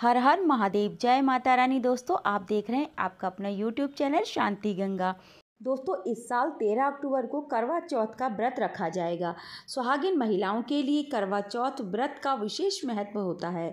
हर हर महादेव जय माता रानी दोस्तों आप देख रहे हैं आपका अपना यूट्यूब चैनल शांति गंगा दोस्तों इस साल 13 अक्टूबर को करवा चौथ का व्रत रखा जाएगा सुहागिन महिलाओं के लिए करवा चौथ व्रत का विशेष महत्व होता है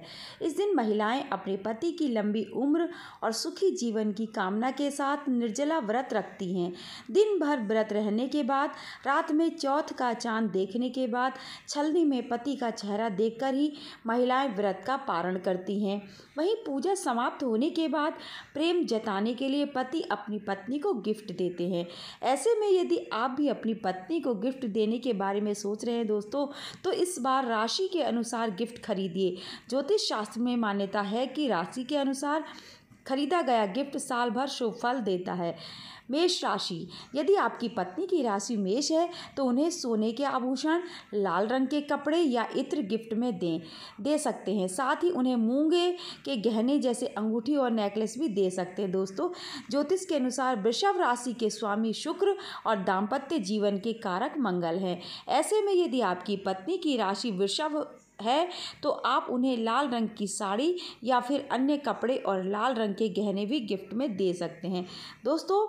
इस दिन महिलाएं अपने पति की लंबी उम्र और सुखी जीवन की कामना के साथ निर्जला व्रत रखती हैं दिन भर व्रत रहने के बाद रात में चौथ का चांद देखने के बाद छलनी में पति का चेहरा देख ही महिलाएँ व्रत का पारण करती हैं वहीं पूजा समाप्त होने के बाद प्रेम जताने के लिए पति अपनी पत्नी को गिफ्ट देते हैं हैं ऐसे में यदि आप भी अपनी पत्नी को गिफ्ट देने के बारे में सोच रहे हैं दोस्तों तो इस बार राशि के अनुसार गिफ्ट खरीदिए ज्योतिष शास्त्र में मान्यता है कि राशि के अनुसार खरीदा गया गिफ्ट साल भर शुभ फल देता है मेष राशि यदि आपकी पत्नी की राशि मेष है तो उन्हें सोने के आभूषण लाल रंग के कपड़े या इत्र गिफ्ट में दें दे सकते हैं साथ ही उन्हें मूंगे के गहने जैसे अंगूठी और नेकलेस भी दे सकते हैं दोस्तों ज्योतिष के अनुसार वृषभ राशि के स्वामी शुक्र और दाम्पत्य जीवन के कारक मंगल हैं ऐसे में यदि आपकी पत्नी की राशि वृषभ है तो आप उन्हें लाल रंग की साड़ी या फिर अन्य कपड़े और लाल रंग के गहने भी गिफ्ट में दे सकते हैं दोस्तों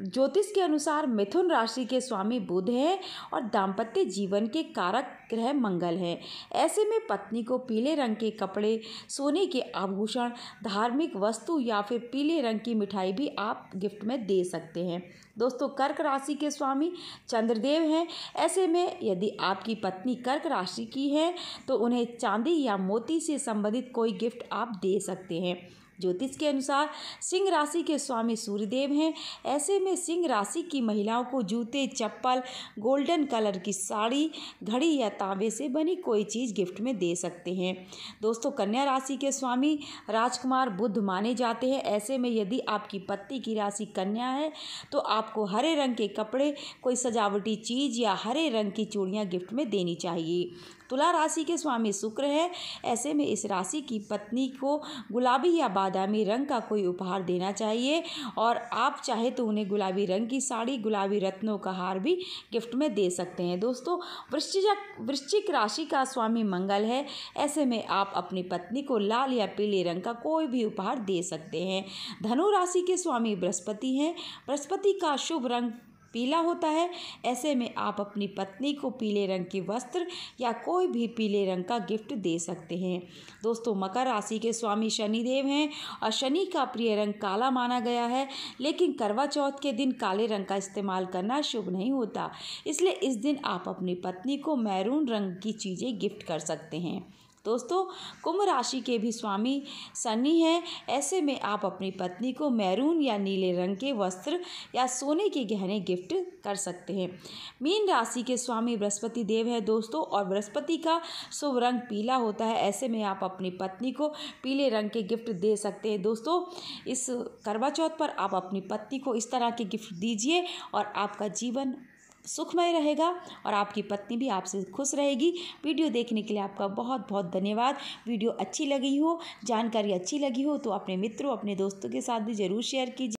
ज्योतिष के अनुसार मिथुन राशि के स्वामी बुध हैं और दाम्पत्य जीवन के कारक ग्रह मंगल हैं ऐसे में पत्नी को पीले रंग के कपड़े सोने के आभूषण धार्मिक वस्तु या फिर पीले रंग की मिठाई भी आप गिफ्ट में दे सकते हैं दोस्तों कर्क राशि के स्वामी चंद्रदेव हैं ऐसे में यदि आपकी पत्नी कर्क राशि की है तो उन्हें चांदी या मोती से संबंधित कोई गिफ्ट आप दे सकते हैं ज्योतिष के अनुसार सिंह राशि के स्वामी सूर्यदेव हैं ऐसे में सिंह राशि की महिलाओं को जूते चप्पल गोल्डन कलर की साड़ी घड़ी या तांबे से बनी कोई चीज़ गिफ्ट में दे सकते हैं दोस्तों कन्या राशि के स्वामी राजकुमार बुद्ध माने जाते हैं ऐसे में यदि आपकी पति की राशि कन्या है तो आपको हरे रंग के कपड़े कोई सजावटी चीज़ या हरे रंग की चूड़ियाँ गिफ्ट में देनी चाहिए तुला राशि के स्वामी शुक्र है ऐसे में इस राशि की पत्नी को गुलाबी या बादामी रंग का कोई उपहार देना चाहिए और आप चाहे तो उन्हें गुलाबी रंग की साड़ी गुलाबी रत्नों का हार भी गिफ्ट में दे सकते हैं दोस्तों वृश्चिक वृश्चिक राशि का स्वामी मंगल है ऐसे में आप अपनी पत्नी को लाल या पीले रंग का कोई भी उपहार दे सकते हैं धनु राशि के स्वामी बृहस्पति हैं बृहस्पति का शुभ रंग पीला होता है ऐसे में आप अपनी पत्नी को पीले रंग के वस्त्र या कोई भी पीले रंग का गिफ्ट दे सकते हैं दोस्तों मकर राशि के स्वामी शनिदेव हैं और शनि का प्रिय रंग काला माना गया है लेकिन करवा चौथ के दिन काले रंग का इस्तेमाल करना शुभ नहीं होता इसलिए इस दिन आप अपनी पत्नी को मैरून रंग की चीज़ें गिफ्ट कर सकते हैं दोस्तों कुंभ राशि के भी स्वामी शनि हैं ऐसे में आप अपनी पत्नी को मैरून या नीले रंग के वस्त्र या सोने के गहने गिफ्ट कर सकते हैं मीन राशि के स्वामी बृहस्पति देव है दोस्तों और बृहस्पति का शुभ रंग पीला होता है ऐसे में आप अपनी पत्नी को पीले रंग के गिफ्ट दे सकते हैं दोस्तों इस करवा चौथ पर आप अपनी पत्नी को इस तरह के गिफ्ट दीजिए और आपका जीवन सुखमय रहेगा और आपकी पत्नी भी आपसे खुश रहेगी वीडियो देखने के लिए आपका बहुत बहुत धन्यवाद वीडियो अच्छी लगी हो जानकारी अच्छी लगी हो तो अपने मित्रों अपने दोस्तों के साथ भी ज़रूर शेयर कीजिए